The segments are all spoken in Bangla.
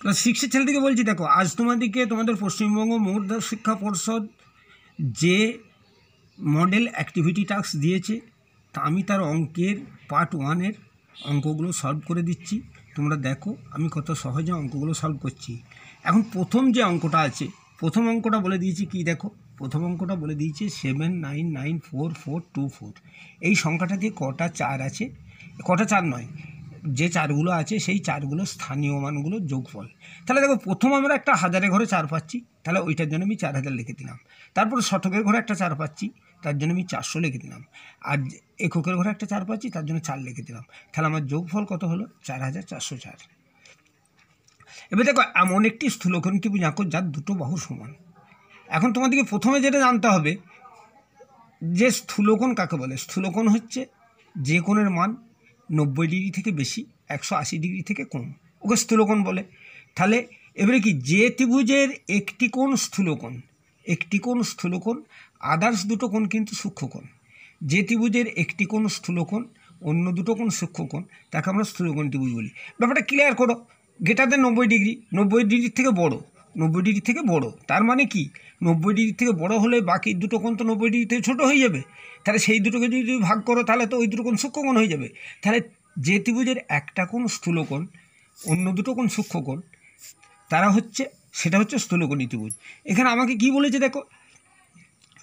ক্লাস সিক্সের ছেলেদিকে বলছি দেখো আজ তোমাদেরকে তোমাদের পশ্চিমবঙ্গ মুহূর্ত শিক্ষা পর্ষদ যে মডেল অ্যাক্টিভিটি টাস্ক দিয়েছে তা আমি তার অঙ্কের পার্ট ওয়ানের অঙ্কগুলো সলভ করে দিচ্ছি তোমরা দেখো আমি কত সহজে অঙ্কগুলো সলভ করছি এখন প্রথম যে অঙ্কটা আছে প্রথম অঙ্কটা বলে দিয়েছি কি দেখো প্রথম অঙ্কটা বলে দিয়েছি seven nine nine four four two four এই সংখ্যাটা দিয়ে কটা চার আছে কটা চার নয় যে চারগুলো আছে সেই চারগুলো স্থানীয় মানগুলোর যোগফল তাহলে দেখো প্রথম আমরা একটা হাজারের ঘরে চার পাচ্ছি তাহলে ওইটার জন্য আমি চার হাজার লিখে দিলাম তারপর শতকের ঘরে একটা চার পাচ্ছি তার জন্য আমি চারশো লিখে দিলাম আর এককের ঘরে একটা চার পাচ্ছি তার জন্য চার লিখে দিলাম তাহলে আমার যোগফল কত হলো চার হাজার চারশো চার এবার দেখো এমন একটি স্থূলকরণ ত্রিভুজ আঁকো যার দুটো বাহু সমান এখন তোমাদেরকে প্রথমে যেটা জানতে হবে যে স্থূলকোণ কাকে বলে স্থূলকোণ হচ্ছে যে কোণের মান নব্বই ডিগ্রি থেকে বেশি একশো আশি ডিগ্রি থেকে কম ওকে স্থূলকোণ বলে তাহলে এবারে কি যে ত্রিভুজের একটি কোণ স্থূলকোণ একটি কোণ স্থূলকোণ আদার্স দুটো কোণ কিন্তু সূক্ষ্মকোণ যে ত্রিভুজের একটি কোণ স্থূলকোণ অন্য দুটো কোণ সূক্ষ্মকোণ তাকে আমরা স্থূলকোণ ত্রিভুজ বলি ব্যাপারটা ক্লিয়ার করো গেটার দেন নব্বই ডিগ্রি নব্বই ডিগ্রির থেকে বড়ো নব্বই ডিগ্রি থেকে বড় তার মানে কি নব্বই ডিগ্রি থেকে বড় হলে বাকি দুটো কোণ তো নব্বই ডিগ্রি থেকে ছোটো হয়ে যাবে তাহলে সেই দুটোকে যদি তুমি ভাগ করো তাহলে তো ওই দুটো কোণ সূক্ষ্মকোণ হয়ে যাবে তাহলে যে ত্রিভুজের একটা কোণ স্থূলকোণ অন্য দুটো কোণ সূক্ষ্মকোণ তারা হচ্ছে সেটা হচ্ছে স্থূলকণী ত্রিভুজ এখানে আমাকে কি বলেছে দেখো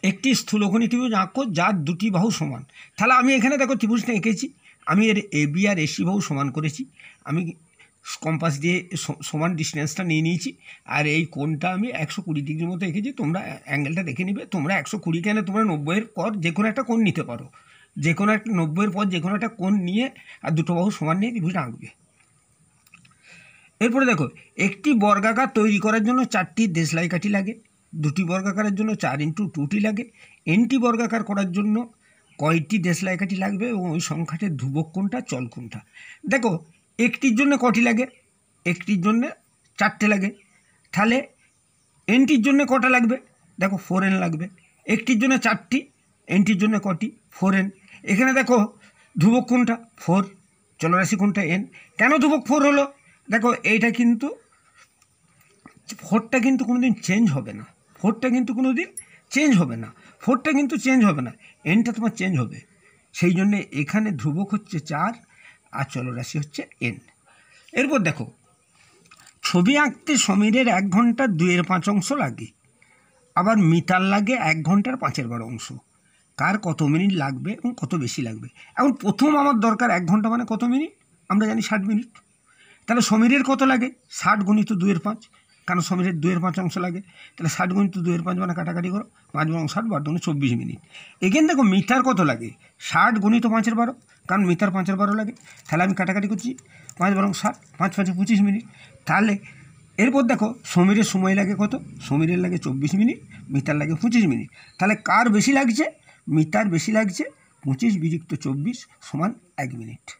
একটি স্থূলকোণী ত্রিভুজ আঁকো যার দুটি বাহু সমান তাহলে আমি এখানে দেখো ত্রিভুজটা এঁকেছি আমি এর এবি আর এসি বাহু সমান করেছি আমি কম্পাস দিয়ে সমান ডিস্টেন্সটা নিয়ে নিয়েছি আর এই কোনটা আমি একশো কুড়ি ডিগ্রির মতো এঁকেছি তোমরা অ্যাঙ্গেলটা দেখে নিবে তোমরা একশো কুড়ি কেন তোমরা নব্বইয়ের পর যে কোনো একটা কোণ নিতে পারো যে কোনো একটা নব্বইয়ের পর যে কোনো একটা কোণ নিয়ে আর দুটো বাহু সমান নিয়ে ত্রিভুজটা আঁকবে এরপরে দেখো একটি বর্গাকার তৈরি করার জন্য চারটি দেশলাই কাঠি লাগে দুটি বর্গাকারের জন্য চার ইন্টু টুটি লাগে এনটি বর্গাকার করার জন্য কয়টি দেশলাই কাঠি লাগবে এবং ওই সংখ্যাটির ধ্রুবক কোনটা চল কোনটা দেখো একটির জন্য কটি লাগে একটির জন্য চারটে লাগে তাহলে এনটির জন্য কটা লাগবে দেখো ফোর এন লাগবে একটির জন্য চারটি এনটির জন্য কটি ফোর এন এখানে দেখো ধ্রুবক কোনটা ফোর চলরাশি কোনটা এন কেন ধ্রুবক ফোর হলো দেখো এইটা কিন্তু ফোরটা কিন্তু কোনো দিন চেঞ্জ হবে না ফোরটা কিন্তু কোনো দিন চেঞ্জ হবে না ফোরটা কিন্তু চেঞ্জ হবে না এনটা তোমার চেঞ্জ হবে সেই জন্যে এখানে ধ্রুবক হচ্ছে চার আর চলরাশি হচ্ছে এন এরপর দেখো ছবি আঁকতে সমীরের এক ঘন্টার দুয়ের পাঁচ অংশ লাগে আবার মিটার লাগে এক ঘন্টার পাঁচের বারো অংশ কার কত মিনিট লাগবে এবং কত বেশি লাগবে এখন প্রথম আমার দরকার এক ঘন্টা মানে কত মিনিট আমরা জানি ষাট মিনিট তাহলে সমীরের কত লাগে ষাট গণিত দুয়ের পাঁচ কারণ সমীরের দুয়ের পাঁচ অংশ লাগে তাহলে ষাট গণিত দুয়ের পাঁচ মানে কাটাকাটি করো পাঁচ বারো ষাট বারো চব্বিশ মিনিট এখানে দেখো মিটার কত লাগে ষাট গণিত পাঁচের বারো কারণ মিটার পাঁচের বারো লাগে তাহলে আমি কাটাকাটি করছি পাঁচ বারো সাত পাঁচ পাঁচে পঁচিশ মিনিট তাহলে এরপর দেখো সমীরের সময় লাগে কত সমীরের লাগে চব্বিশ মিনিট মিতার লাগে পঁচিশ মিনিট তাহলে কার বেশি লাগছে মিতার বেশি লাগছে পঁচিশ বিযুক্ত চব্বিশ সমান এক মিনিট